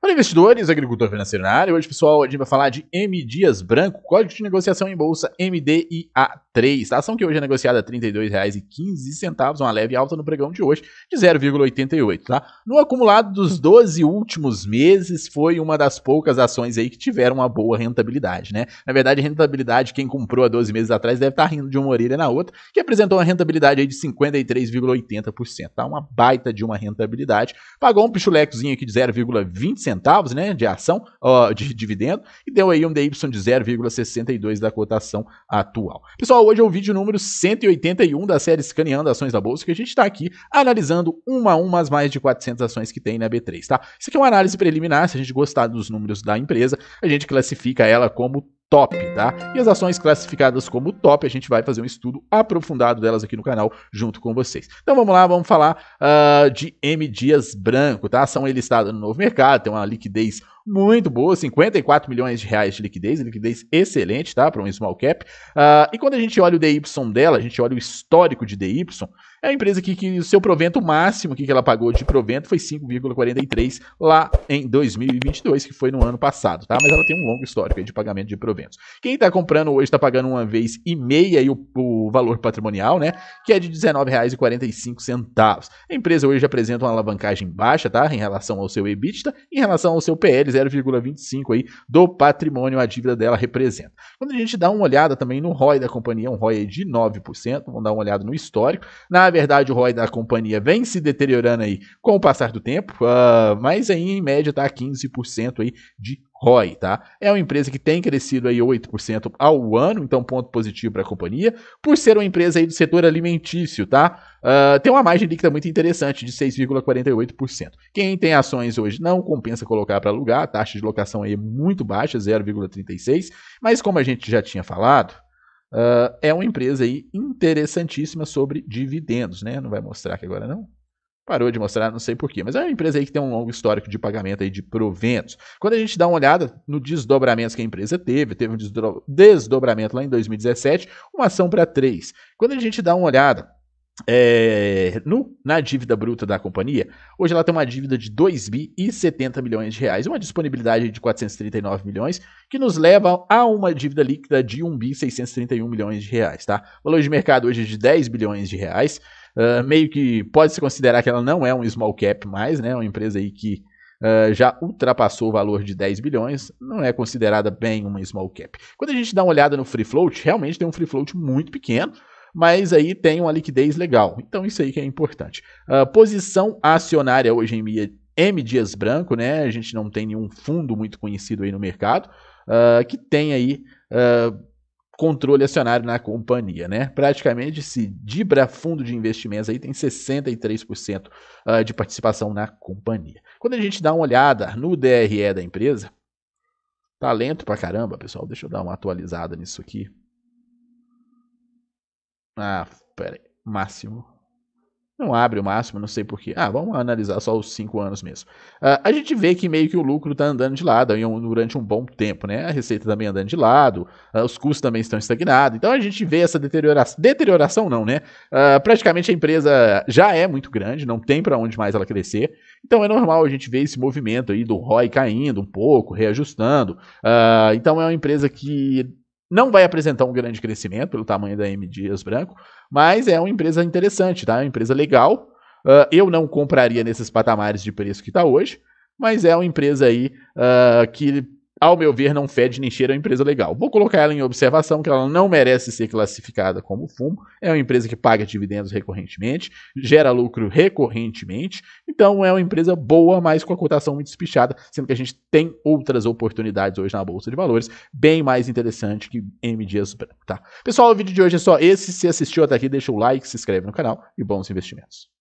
Olá investidores, agricultor financeiro na área, hoje, pessoal, a gente vai falar de M Dias Branco, Código de Negociação em Bolsa MDIA3. A ação que hoje é negociada a R$ 32,15, uma leve alta no pregão de hoje de 0,88, tá? No acumulado dos 12 últimos meses, foi uma das poucas ações aí que tiveram uma boa rentabilidade, né? Na verdade, rentabilidade, quem comprou há 12 meses atrás deve estar tá rindo de uma orelha na outra, que apresentou uma rentabilidade aí de 53,80%, tá? Uma baita de uma rentabilidade. Pagou um pichulecozinho aqui de 0,27 centavos né, de ação, ó, de dividendo, e deu aí um DY de 0,62 da cotação atual. Pessoal, hoje é o vídeo número 181 da série Escaneando Ações da Bolsa, que a gente está aqui analisando uma a uma as mais de 400 ações que tem na B3, tá? Isso aqui é uma análise preliminar, se a gente gostar dos números da empresa, a gente classifica ela como top, tá? E as ações classificadas como top, a gente vai fazer um estudo aprofundado delas aqui no canal junto com vocês. Então vamos lá, vamos falar uh, de M Dias Branco, tá? Ação é listada no novo mercado, tem uma liquidez muito boa, 54 milhões de reais de liquidez, liquidez excelente, tá? Para um small cap. Uh, e quando a gente olha o DY dela, a gente olha o histórico de DY, é uma empresa que, que o seu provento máximo que ela pagou de provento foi 5,43 lá em 2022, que foi no ano passado, tá? Mas ela tem um longo histórico de pagamento de proventos. Quem está comprando hoje está pagando uma vez e meia o, o valor patrimonial, né? Que é de R$19,45. A empresa hoje apresenta uma alavancagem baixa, tá? Em relação ao seu EBITDA, em relação ao seu PL 0,25 aí do patrimônio a dívida dela representa. Quando a gente dá uma olhada também no ROI da companhia, um ROI de 9%, vamos dar uma olhada no histórico. Na verdade, o ROI da companhia vem se deteriorando aí com o passar do tempo, uh, mas aí em média está 15% aí de ROI, tá? É uma empresa que tem crescido aí 8% ao ano, então ponto positivo para a companhia, por ser uma empresa aí do setor alimentício, tá? Uh, tem uma margem líquida muito interessante de 6,48%. Quem tem ações hoje não compensa colocar para alugar, a taxa de locação aí é muito baixa, 0,36, mas como a gente já tinha falado, uh, é uma empresa aí interessantíssima sobre dividendos, né? Não vai mostrar aqui agora não? Parou de mostrar, não sei porquê, mas é uma empresa aí que tem um longo histórico de pagamento aí de proventos. Quando a gente dá uma olhada no desdobramento que a empresa teve, teve um desdobramento lá em 2017, uma ação para três. Quando a gente dá uma olhada é, no, na dívida bruta da companhia, hoje ela tem uma dívida de 2 bi e 70 milhões de reais, uma disponibilidade de 439 milhões, que nos leva a uma dívida líquida de 1 bi 631 milhões de reais, tá? O valor de mercado hoje é de 10 bilhões de reais, uh, meio que pode-se considerar que ela não é um small cap mais, né? Uma empresa aí que Uh, já ultrapassou o valor de 10 bilhões, não é considerada bem uma small cap. Quando a gente dá uma olhada no free float, realmente tem um free float muito pequeno, mas aí tem uma liquidez legal. Então isso aí que é importante. Uh, posição acionária hoje em M Dias Branco, né? A gente não tem nenhum fundo muito conhecido aí no mercado uh, que tem aí uh, controle acionário na companhia, né? Praticamente se Dibra Fundo de Investimentos aí tem 63% de participação na companhia. Quando a gente dá uma olhada no DRE da empresa, tá lento pra caramba, pessoal. Deixa eu dar uma atualizada nisso aqui. Ah, peraí, Máximo. Não abre o máximo, não sei porquê. Ah, vamos analisar só os 5 anos mesmo. Uh, a gente vê que meio que o lucro está andando de lado durante um bom tempo, né? A receita também andando de lado, uh, os custos também estão estagnados. Então a gente vê essa deterioração. Deterioração não, né? Uh, praticamente a empresa já é muito grande, não tem para onde mais ela crescer. Então é normal a gente ver esse movimento aí do ROI caindo um pouco, reajustando. então é uma empresa que não vai apresentar um grande crescimento pelo tamanho da M Dias Branco, mas é uma empresa interessante, tá? É uma empresa legal. Uh, eu não compraria nesses patamares de preço que está hoje, mas é uma empresa aí uh, que ao meu ver, não fede nem cheira é uma empresa legal. Vou colocar ela em observação que ela não merece ser classificada como fumo. É uma empresa que paga dividendos recorrentemente, gera lucro recorrentemente, então é uma empresa boa, mas com a cotação muito despichada, sendo que a gente tem outras oportunidades hoje na bolsa de valores bem mais interessante que M Dias Branco, tá? Pessoal, o vídeo de hoje é só esse. Se assistiu até aqui, deixa o like, se inscreve no canal e bons investimentos.